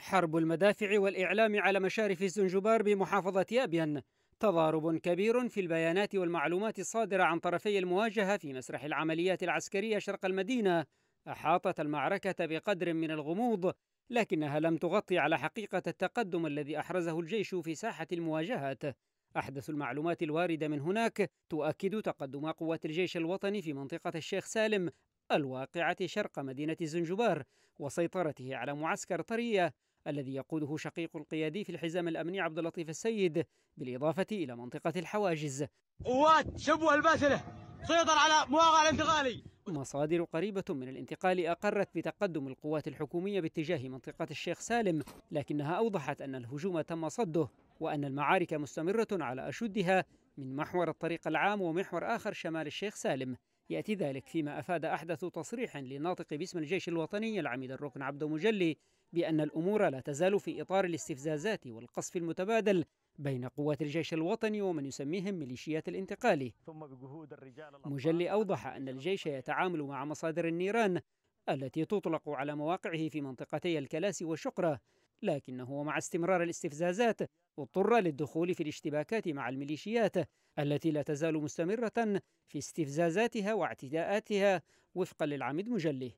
حرب المدافع والإعلام على مشارف الزنجبار بمحافظة أبين تضارب كبير في البيانات والمعلومات الصادرة عن طرفي المواجهة في مسرح العمليات العسكرية شرق المدينة أحاطت المعركة بقدر من الغموض لكنها لم تغطي على حقيقة التقدم الذي أحرزه الجيش في ساحة المواجهات أحدث المعلومات الواردة من هناك تؤكد تقدم قوات الجيش الوطني في منطقة الشيخ سالم الواقعة شرق مدينة الزنجبار وسيطرته على معسكر طرية الذي يقوده شقيق القيادي في الحزام الأمني عبد اللطيف السيد بالإضافة إلى منطقة الحواجز قوات شبوة الباسلة سيطر على مواقع الانتقالي مصادر قريبة من الانتقال أقرت بتقدم القوات الحكومية باتجاه منطقة الشيخ سالم لكنها أوضحت أن الهجوم تم صده وأن المعارك مستمرة على أشدها من محور الطريق العام ومحور آخر شمال الشيخ سالم يأتي ذلك فيما أفاد أحدث تصريح لناطق باسم الجيش الوطني العميد الركن عبد مجلي بأن الأمور لا تزال في إطار الاستفزازات والقصف المتبادل بين قوات الجيش الوطني ومن يسميهم ميليشيات الانتقال ثم بجهود الرجال مجلي أوضح أن الجيش يتعامل مع مصادر النيران التي تطلق على مواقعه في منطقتي الكلاسي وشقرة لكنه ومع استمرار الاستفزازات اضطر للدخول في الاشتباكات مع الميليشيات التي لا تزال مستمرة في استفزازاتها واعتداءاتها وفقا للعميد مجلي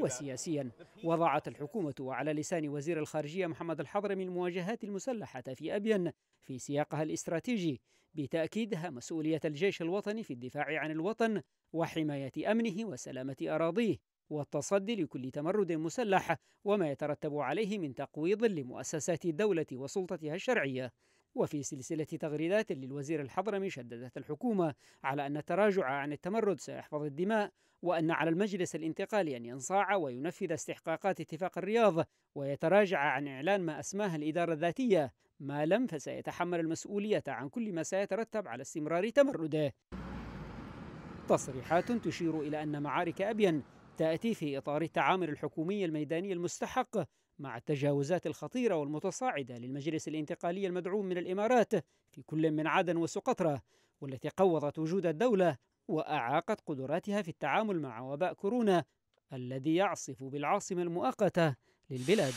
وسياسيا وضعت الحكومة على لسان وزير الخارجية محمد الحضرمي المواجهات المسلحة في أبين في سياقها الاستراتيجي بتأكيدها مسؤولية الجيش الوطني في الدفاع عن الوطن وحماية أمنه وسلامة أراضيه والتصدي لكل تمرد مسلح وما يترتب عليه من تقويض لمؤسسات الدولة وسلطتها الشرعية وفي سلسلة تغريدات للوزير الحضرمي شددت الحكومة على أن التراجع عن التمرد سيحفظ الدماء وأن على المجلس الانتقالي أن ينصاع وينفذ استحقاقات اتفاق الرياض ويتراجع عن إعلان ما أسماه الإدارة الذاتية ما لم فسيتحمل المسؤولية عن كل ما سيترتب على استمرار تمرده تصريحات تشير إلى أن معارك أبين تأتي في إطار التعامل الحكومي الميداني المستحق مع التجاوزات الخطيرة والمتصاعدة للمجلس الانتقالي المدعوم من الإمارات في كل من عدن وسقطرى والتي قوضت وجود الدولة وأعاقت قدراتها في التعامل مع وباء كورونا الذي يعصف بالعاصمة المؤقتة للبلاد